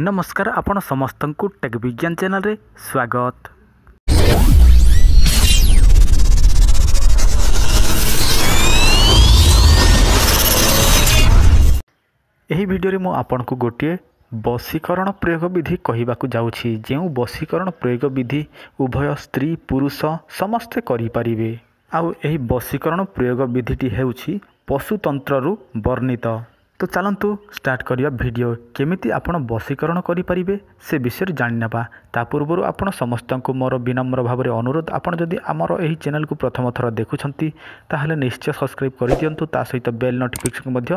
ନମସ୍କାର ଆପଣ ସମସ୍ତଙ୍କୁ ଟେକ୍ ବିଜ୍ଞାନ ଚ୍ୟାନେଲରେ ସ୍ୱାଗତ ଏହି ଭିଡ଼ିଓରେ ମୁଁ ଆପଣଙ୍କୁ ଗୋଟିଏ ବଶୀକରଣ ପ୍ରୟୋଗ ବିଧି କହିବାକୁ ଯାଉଛି ଯେଉଁ ବଶୀକରଣ ପ୍ରୟୋଗ ବିଧି ଉଭୟ ସ୍ତ୍ରୀ ପୁରୁଷ ସମସ୍ତେ କରିପାରିବେ ଆଉ ଏହି ବଶୀକରଣ ପ୍ରୟୋଗ ବିଧିଟି ହେଉଛି ପଶୁତନ୍ତ୍ରରୁ ବର୍ଣ୍ଣିତ তো ଚାଲନ୍ତୁ ଷ୍ଟାର୍ଟ କରିବା ଭିଡ଼ିଓ କେମିତି ଆପଣ ବଶୀକରଣ କରିପାରିବେ ସେ ବିଷୟରେ ଜାଣିନେବା ତା ପୂର୍ବରୁ ଆପଣ ସମସ୍ତଙ୍କୁ ମୋର ବିନମ୍ର ଭାବରେ ଅନୁରୋଧ ଆପଣ ଯଦି ଆମର ଏହି ଚ୍ୟାନେଲକୁ ପ୍ରଥମ ଥର ଦେଖୁଛନ୍ତି ତାହେଲେ ନିଶ୍ଚୟ ସବସ୍କ୍ରାଇବ୍ କରିଦିଅନ୍ତୁ ତା ସହିତ ବେଲ୍ ନୋଟିଫିକେସନ୍ ମଧ୍ୟ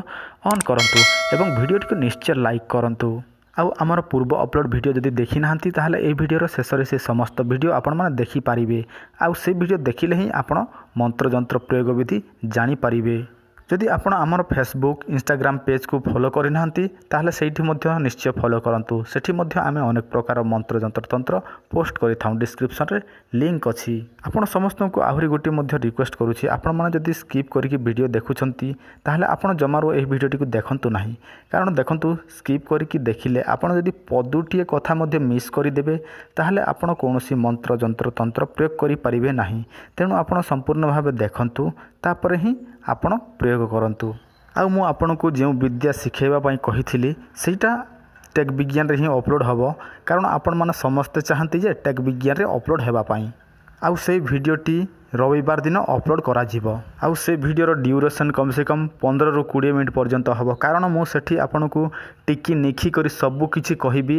ଅନ୍ କରନ୍ତୁ ଏବଂ ଭିଡ଼ିଓଟିକୁ ନିଶ୍ଚୟ ଲାଇକ୍ କରନ୍ତୁ ଆଉ ଆମର ପୂର୍ବ ଅପଲୋଡ଼ ଭିଡ଼ିଓ ଯଦି ଦେଖିନାହାନ୍ତି ତାହେଲେ ଏହି ଭିଡ଼ିଓର ଶେଷରେ ସେ ସମସ୍ତ ଭିଡ଼ିଓ ଆପଣମାନେ ଦେଖିପାରିବେ ଆଉ ସେ ଭିଡ଼ିଓ ଦେଖିଲେ ହିଁ ଆପଣ ମନ୍ତ୍ରଯନ୍ତ୍ର ପ୍ରୟୋଗ ବିଧି ଜାଣିପାରିବେ ଯଦି ଆପଣ ଆମର ଫେସବୁକ୍ ଇନଷ୍ଟାଗ୍ରାମ୍ ପେଜ୍କୁ ଫଲୋ କରିନାହାନ୍ତି ତାହେଲେ ସେଇଠି ମଧ୍ୟ ନିଶ୍ଚୟ ଫଲୋ କରନ୍ତୁ ସେଠି ମଧ୍ୟ ଆମେ ଅନେକ ପ୍ରକାର ମନ୍ତ୍ର ଯନ୍ତ୍ରତନ୍ତ୍ର ପୋଷ୍ଟ କରିଥାଉ ଡିସ୍କ୍ରିପ୍ସନ୍ରେ ଲିଙ୍କ୍ ଅଛି ଆପଣ ସମସ୍ତଙ୍କୁ ଆହୁରି ଗୋଟିଏ ମଧ୍ୟ ରିକ୍ୱେଷ୍ଟ କରୁଛି ଆପଣମାନେ ଯଦି ସ୍କିପ୍ କରିକି ଭିଡ଼ିଓ ଦେଖୁଛନ୍ତି ତାହେଲେ ଆପଣ ଜମାରୁ ଏହି ଭିଡ଼ିଓଟିକୁ ଦେଖନ୍ତୁ ନାହିଁ କାରଣ ଦେଖନ୍ତୁ ସ୍କିପ୍ କରିକି ଦେଖିଲେ ଆପଣ ଯଦି ପଦୁଟିଏ କଥା ମଧ୍ୟ ମିସ୍ କରିଦେବେ ତାହେଲେ ଆପଣ କୌଣସି ମନ୍ତ୍ର ଯନ୍ତ୍ରତନ୍ତ୍ର ପ୍ରୟୋଗ କରିପାରିବେ ନାହିଁ ତେଣୁ ଆପଣ ସମ୍ପୂର୍ଣ୍ଣ ଭାବେ ଦେଖନ୍ତୁ ତାପରେ ହିଁ ଆପଣ ପ୍ରୟୋଗ କରନ୍ତୁ ଆଉ ମୁଁ ଆପଣଙ୍କୁ ଯେଉଁ ବିଦ୍ୟା ଶିଖାଇବା ପାଇଁ କହିଥିଲି ସେଇଟା ଟେକ୍ ବିଜ୍ଞାନରେ ହିଁ ଅପଲୋଡ଼୍ ହେବ କାରଣ ଆପଣମାନେ ସମସ୍ତେ ଚାହାନ୍ତି ଯେ ଟେକ୍ ବିଜ୍ଞାନରେ ଅପଲୋଡ଼୍ ହେବା ପାଇଁ ଆଉ ସେଇ ଭିଡ଼ିଓଟି ରବିବାର ଦିନ ଅପଲୋଡ଼୍ କରାଯିବ ଆଉ ସେ ଭିଡ଼ିଓର ଡ୍ୟୁରେସନ୍ କମ୍ସେ କମ୍ ପନ୍ଦରରୁ କୋଡ଼ିଏ ମିନିଟ୍ ପର୍ଯ୍ୟନ୍ତ ହେବ କାରଣ ମୁଁ ସେଠି ଆପଣଙ୍କୁ ଟିକି ନିଖି କରି ସବୁକିଛି କହିବି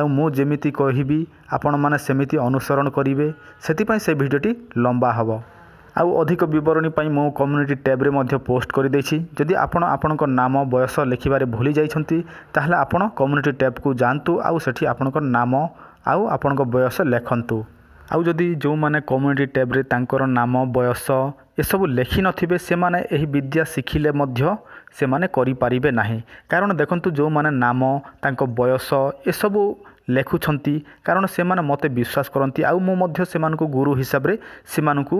ଆଉ ମୁଁ ଯେମିତି କହିବି ଆପଣମାନେ ସେମିତି ଅନୁସରଣ କରିବେ ସେଥିପାଇଁ ସେ ଭିଡ଼ିଓଟି ଲମ୍ବା ହେବ ଆଉ ଅଧିକ ବିବରଣୀ ପାଇଁ ମୁଁ କମ୍ୟୁନିଟି ଟ୍ୟାବ୍ରେ ମଧ୍ୟ ପୋଷ୍ଟ କରିଦେଇଛି ଯଦି ଆପଣ ଆପଣଙ୍କ ନାମ ବୟସ ଲେଖିବାରେ ଭୁଲି ଯାଇଛନ୍ତି ତାହେଲେ ଆପଣ କମ୍ୟୁନିଟି ଟ୍ୟାବ୍କୁ ଯାଆନ୍ତୁ ଆଉ ସେଠି ଆପଣଙ୍କ ନାମ ଆଉ ଆପଣଙ୍କ ବୟସ ଲେଖନ୍ତୁ ଆଉ ଯଦି ଯେଉଁମାନେ କମ୍ୟୁନିଟି ଟ୍ୟାବ୍ରେ ତାଙ୍କର ନାମ ବୟସ ଏସବୁ ଲେଖିନଥିବେ ସେମାନେ ଏହି ବିଦ୍ୟା ଶିଖିଲେ ମଧ୍ୟ ସେମାନେ କରିପାରିବେ ନାହିଁ କାରଣ ଦେଖନ୍ତୁ ଯେଉଁମାନେ ନାମ ତାଙ୍କ ବୟସ ଏସବୁ ଲେଖୁଛନ୍ତି କାରଣ ସେମାନେ ମୋତେ ବିଶ୍ୱାସ କରନ୍ତି ଆଉ ମୁଁ ମଧ୍ୟ ସେମାନଙ୍କୁ ଗୁରୁ ହିସାବରେ ସେମାନଙ୍କୁ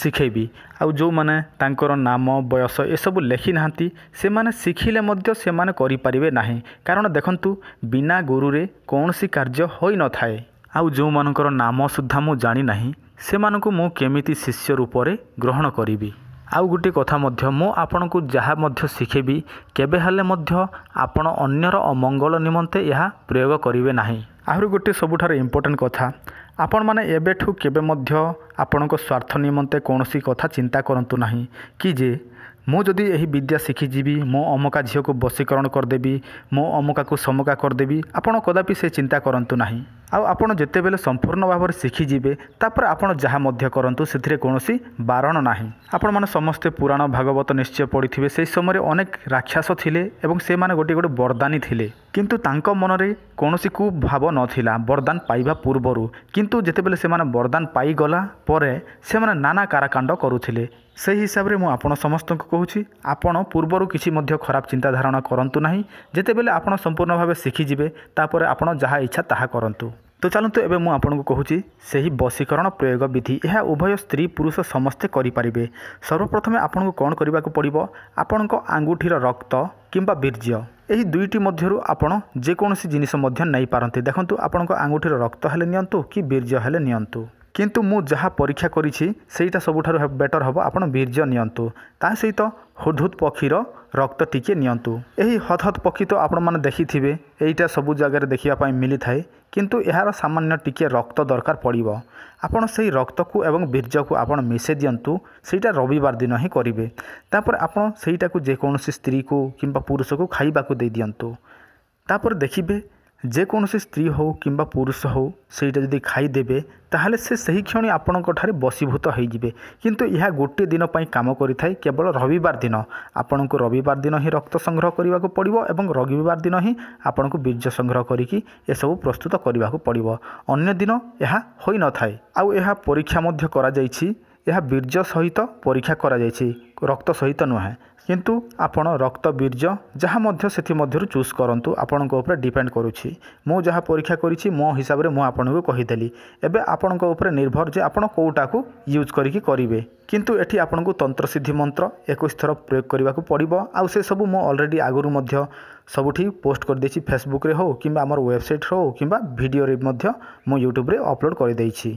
ଶିଖେଇବି ଆଉ ଯେଉଁମାନେ ତାଙ୍କର ନାମ ବୟସ ଏସବୁ ଲେଖିନାହାନ୍ତି ସେମାନେ ଶିଖିଲେ ମଧ୍ୟ ସେମାନେ କରିପାରିବେ ନାହିଁ କାରଣ ଦେଖନ୍ତୁ ବିନା ଗୁରୁରେ କୌଣସି କାର୍ଯ୍ୟ ହୋଇନଥାଏ ଆଉ ଯେଉଁମାନଙ୍କର ନାମ ସୁଦ୍ଧା ମୁଁ ଜାଣିନାହିଁ ସେମାନଙ୍କୁ ମୁଁ କେମିତି ଶିଷ୍ୟ ରୂପରେ ଗ୍ରହଣ କରିବି ଆଉ ଗୋଟିଏ କଥା ମଧ୍ୟ ମୁଁ ଆପଣଙ୍କୁ ଯାହା ମଧ୍ୟ ଶିଖେଇବି କେବେ ହେଲେ ମଧ୍ୟ ଆପଣ ଅନ୍ୟର ଅମଙ୍ଗଳ ନିମନ୍ତେ ଏହା ପ୍ରୟୋଗ କରିବେ ନାହିଁ ଆହୁରି ଗୋଟିଏ ସବୁଠାରୁ ଇମ୍ପୋର୍ଟାଣ୍ଟ କଥା ଆପଣମାନେ ଏବେଠୁ କେବେ ମଧ୍ୟ ଆପଣଙ୍କ ସ୍ୱାର୍ଥ ନିମନ୍ତେ କୌଣସି କଥା ଚିନ୍ତା କରନ୍ତୁ ନାହିଁ କି ଯେ ମୁଁ ଯଦି ଏହି ବିଦ୍ୟା ଶିଖିଯିବି ମୋ ଅମକା ଝିଅକୁ ବଶୀକରଣ କରିଦେବି ମୋ ଅମକାକୁ ସମକା କରିଦେବି ଆପଣ କଦାପି ସେ ଚିନ୍ତା କରନ୍ତୁ ନାହିଁ ଆଉ ଆପଣ ଯେତେବେଳେ ସମ୍ପୂର୍ଣ୍ଣ ଭାବରେ ଶିଖିଯିବେ ତାପରେ ଆପଣ ଯାହା ମଧ୍ୟ କରନ୍ତୁ ସେଥିରେ କୌଣସି ବାରଣ ନାହିଁ ଆପଣମାନେ ସମସ୍ତେ ପୁରାଣ ଭାଗବତ ନିଶ୍ଚୟ ପଢ଼ିଥିବେ ସେହି ସମୟରେ ଅନେକ ରାକ୍ଷାସ ଥିଲେ ଏବଂ ସେମାନେ ଗୋଟିଏ ଗୋଟିଏ ବରଦାନୀ ଥିଲେ କିନ୍ତୁ ତାଙ୍କ ମନରେ କୌଣସି କୁଭାବ ନଥିଲା ବରଦାନ ପାଇବା ପୂର୍ବରୁ କିନ୍ତୁ ଯେତେବେଳେ ସେମାନେ ବରଦାନ ପାଇଗଲା ପରେ ସେମାନେ ନାନା କାରାକାଣ୍ଡ କରୁଥିଲେ ସେହି ହିସାବରେ ମୁଁ ଆପଣ ସମସ୍ତଙ୍କୁ କହୁଛି ଆପଣ ପୂର୍ବରୁ କିଛି ମଧ୍ୟ ଖରାପ ଚିନ୍ତାଧାରଣା କରନ୍ତୁ ନାହିଁ ଯେତେବେଳେ ଆପଣ ସମ୍ପୂର୍ଣ୍ଣ ଭାବେ ଶିଖିଯିବେ ତାପରେ ଆପଣ ଯାହା ଇଚ୍ଛା ତାହା କରନ୍ତୁ ତ ଚାଲନ୍ତୁ ଏବେ ମୁଁ ଆପଣଙ୍କୁ କହୁଛି ସେହି ବଶୀକରଣ ପ୍ରୟୋଗ ବିଧି ଏହା ଉଭୟ ସ୍ତ୍ରୀ ପୁରୁଷ ସମସ୍ତେ କରିପାରିବେ ସର୍ବପ୍ରଥମେ ଆପଣଙ୍କୁ କ'ଣ କରିବାକୁ ପଡ଼ିବ ଆପଣଙ୍କ ଆଙ୍ଗୁଠିର ରକ୍ତ କିମ୍ବା ବୀର୍ଯ୍ୟ ଏହି ଦୁଇଟି ମଧ୍ୟରୁ ଆପଣ ଯେକୌଣସି ଜିନିଷ ମଧ୍ୟ ନେଇପାରନ୍ତି ଦେଖନ୍ତୁ ଆପଣଙ୍କ ଆଙ୍ଗୁଠିର ରକ୍ତ ହେଲେ ନିଅନ୍ତୁ କି ବୀର୍ଯ୍ୟ ହେଲେ ନିଅନ୍ତୁ କିନ୍ତୁ ମୁଁ ଯାହା ପରୀକ୍ଷା କରିଛି ସେଇଟା ସବୁଠାରୁ ବେଟର୍ ହେବ ଆପଣ ବୀର୍ଯ୍ୟ ନିଅନ୍ତୁ ତା ସହିତ ହୁଦ୍ହୁଦ୍ ପକ୍ଷୀର ରକ୍ତ ଟିକିଏ ନିଅନ୍ତୁ ଏହି ହଦ୍ହଦ୍ ପକ୍ଷୀ ତ ଆପଣମାନେ ଦେଖିଥିବେ ଏଇଟା ସବୁ ଜାଗାରେ ଦେଖିବା ପାଇଁ ମିଳିଥାଏ କିନ୍ତୁ ଏହାର ସାମାନ୍ୟ ଟିକିଏ ରକ୍ତ ଦରକାର ପଡ଼ିବ ଆପଣ ସେହି ରକ୍ତକୁ ଏବଂ ବୀର୍ଯ୍ୟକୁ ଆପଣ ମିଶାଇ ଦିଅନ୍ତୁ ସେଇଟା ରବିବାର ଦିନ ହିଁ କରିବେ ତାପରେ ଆପଣ ସେଇଟାକୁ ଯେକୌଣସି ସ୍ତ୍ରୀକୁ କିମ୍ବା ପୁରୁଷକୁ ଖାଇବାକୁ ଦେଇଦିଅନ୍ତୁ ତାପରେ ଦେଖିବେ ଯେକୌଣସି ସ୍ତ୍ରୀ ହେଉ କିମ୍ବା ପୁରୁଷ ହେଉ ସେଇଟା ଯଦି ଖାଇଦେବେ ତାହେଲେ ସେ ସେହି କ୍ଷଣି ଆପଣଙ୍କଠାରେ ବଶୀଭୂତ ହୋଇଯିବେ କିନ୍ତୁ ଏହା ଗୋଟିଏ ଦିନ ପାଇଁ କାମ କରିଥାଏ କେବଳ ରବିବାର ଦିନ ଆପଣଙ୍କୁ ରବିବାର ଦିନ ହିଁ ରକ୍ତ ସଂଗ୍ରହ କରିବାକୁ ପଡ଼ିବ ଏବଂ ରବିବାର ଦିନ ହିଁ ଆପଣଙ୍କୁ ବୀର୍ଯ୍ୟ ସଂଗ୍ରହ କରିକି ଏସବୁ ପ୍ରସ୍ତୁତ କରିବାକୁ ପଡ଼ିବ ଅନ୍ୟ ଦିନ ଏହା ହୋଇନଥାଏ ଆଉ ଏହା ପରୀକ୍ଷା ମଧ୍ୟ କରାଯାଇଛି ଏହା ବୀର୍ଯ୍ୟ ସହିତ ପରୀକ୍ଷା କରାଯାଇଛି ରକ୍ତ ସହିତ ନୁହେଁ କିନ୍ତୁ ଆପଣ ରକ୍ତ ବୀର୍ଯ୍ୟ ଯାହା ମଧ୍ୟ ସେଥିମଧ୍ୟରୁ ଚୁଜ୍ କରନ୍ତୁ ଆପଣଙ୍କ ଉପରେ ଡିପେଣ୍ଡ କରୁଛି ମୁଁ ଯାହା ପରୀକ୍ଷା କରିଛି ମୋ ହିସାବରେ ମୁଁ ଆପଣଙ୍କୁ କହିଦେଲି ଏବେ ଆପଣଙ୍କ ଉପରେ ନିର୍ଭର ଯେ ଆପଣ କେଉଁଟାକୁ ୟୁଜ୍ କରିକି କରିବେ କିନ୍ତୁ ଏଠି ଆପଣଙ୍କୁ ତନ୍ତ୍ରସିଦ୍ଧି ମନ୍ତ୍ର ଏକୋଇଶ ଥର ପ୍ରୟୋଗ କରିବାକୁ ପଡ଼ିବ ଆଉ ସେସବୁ ମୁଁ ଅଲରେଡ଼ି ଆଗରୁ ମଧ୍ୟ ସବୁଠି ପୋଷ୍ଟ କରିଦେଇଛି ଫେସବୁକ୍ରେ ହେଉ କିମ୍ବା ଆମର ୱେବସାଇଟ୍ ହେଉ କିମ୍ବା ଭିଡ଼ିଓରେ ମଧ୍ୟ ମୁଁ ୟୁଟ୍ୟୁବରେ ଅପଲୋଡ଼ କରିଦେଇଛି